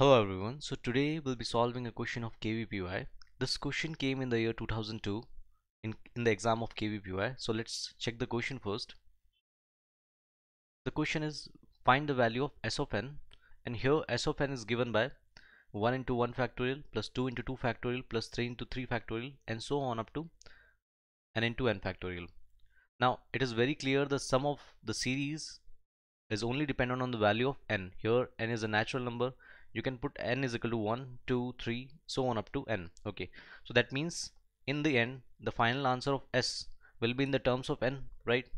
Hello everyone, so today we'll be solving a question of KVPY. This question came in the year 2002 in, in the exam of KVPY. So let's check the question first. The question is find the value of S of n and here S of n is given by 1 into 1 factorial plus 2 into 2 factorial plus 3 into 3 factorial and so on up to n into n factorial. Now it is very clear the sum of the series is only dependent on the value of n. Here n is a natural number you can put n is equal to 1 2 3 so on up to n okay so that means in the end the final answer of s will be in the terms of n right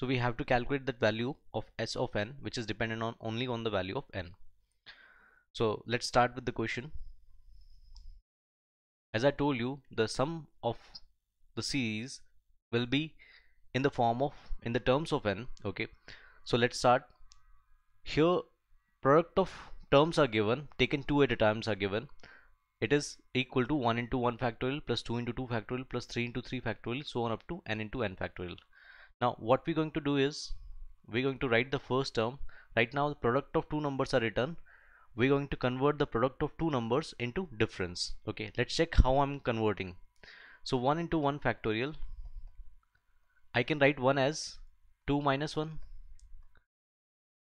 so we have to calculate that value of s of n which is dependent on only on the value of n so let's start with the question as I told you the sum of the series will be in the form of in the terms of n okay so let's start here product of terms are given taken two at a time, are given it is equal to 1 into 1 factorial plus 2 into 2 factorial plus 3 into 3 factorial so on up to n into n factorial now what we're going to do is we're going to write the first term right now the product of two numbers are written we're going to convert the product of two numbers into difference okay let's check how I'm converting so 1 into 1 factorial I can write 1 as 2 minus 1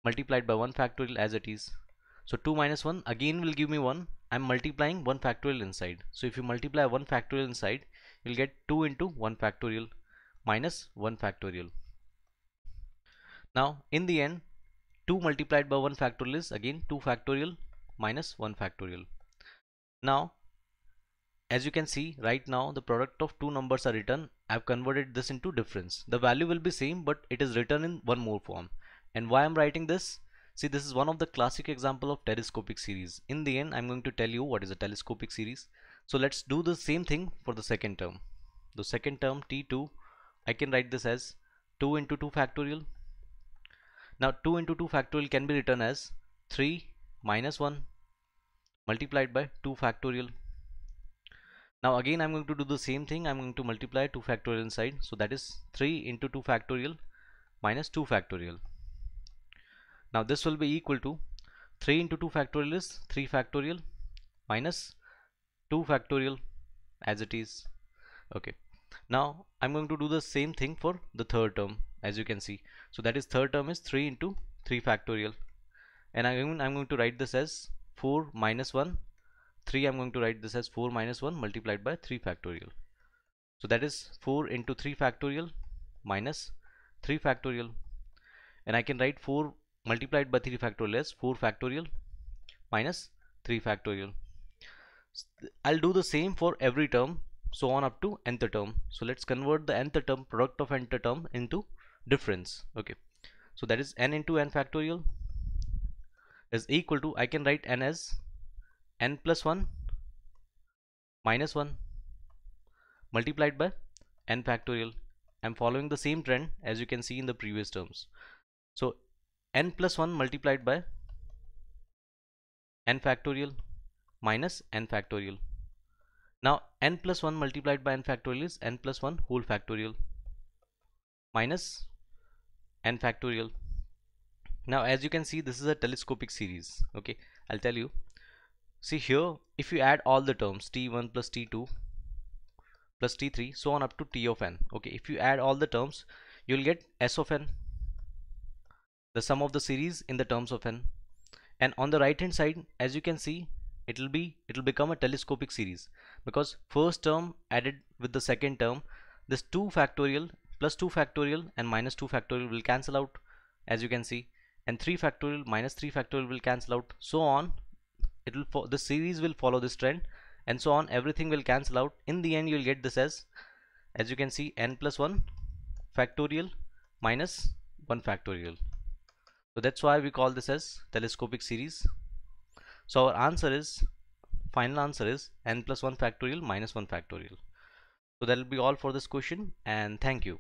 multiplied by 1 factorial as it is so 2 minus 1 again will give me 1. I'm multiplying 1 factorial inside. So if you multiply 1 factorial inside, you'll get 2 into 1 factorial minus 1 factorial. Now in the end, 2 multiplied by 1 factorial is again 2 factorial minus 1 factorial. Now as you can see right now the product of two numbers are written. I've converted this into difference. The value will be same but it is written in one more form. And why I'm writing this? See, this is one of the classic example of telescopic series. In the end, I'm going to tell you what is a telescopic series. So let's do the same thing for the second term. The second term T2, I can write this as 2 into 2 factorial. Now 2 into 2 factorial can be written as 3 minus 1 multiplied by 2 factorial. Now again I'm going to do the same thing. I'm going to multiply 2 factorial inside. So that is 3 into 2 factorial minus 2 factorial now this will be equal to 3 into 2 factorial is 3 factorial minus 2 factorial as it is okay now I'm going to do the same thing for the third term as you can see so that is third term is 3 into 3 factorial and I'm, I'm going to write this as 4 minus 1 3 I'm going to write this as 4 minus 1 multiplied by 3 factorial so that is 4 into 3 factorial minus 3 factorial and I can write 4 multiplied by 3 factorial is 4 factorial minus 3 factorial. I'll do the same for every term so on up to nth term. So let's convert the nth term product of nth term into difference. Okay. So that is n into n factorial is equal to I can write n as n plus 1 minus 1 multiplied by n factorial. I'm following the same trend as you can see in the previous terms. So n plus 1 multiplied by n factorial minus n factorial. Now n plus 1 multiplied by n factorial is n plus 1 whole factorial minus n factorial. Now as you can see this is a telescopic series. Okay, I'll tell you. See here if you add all the terms t1 plus t2 plus t3 so on up to t of n. Okay, if you add all the terms you'll get s of n the sum of the series in the terms of n and on the right hand side as you can see it will be it will become a telescopic series because first term added with the second term this 2 factorial plus 2 factorial and minus 2 factorial will cancel out as you can see and 3 factorial minus 3 factorial will cancel out so on it will the series will follow this trend and so on everything will cancel out in the end you'll get this as as you can see n plus 1 factorial minus 1 factorial so that's why we call this as telescopic series. So our answer is, final answer is n plus 1 factorial minus 1 factorial. So that will be all for this question and thank you.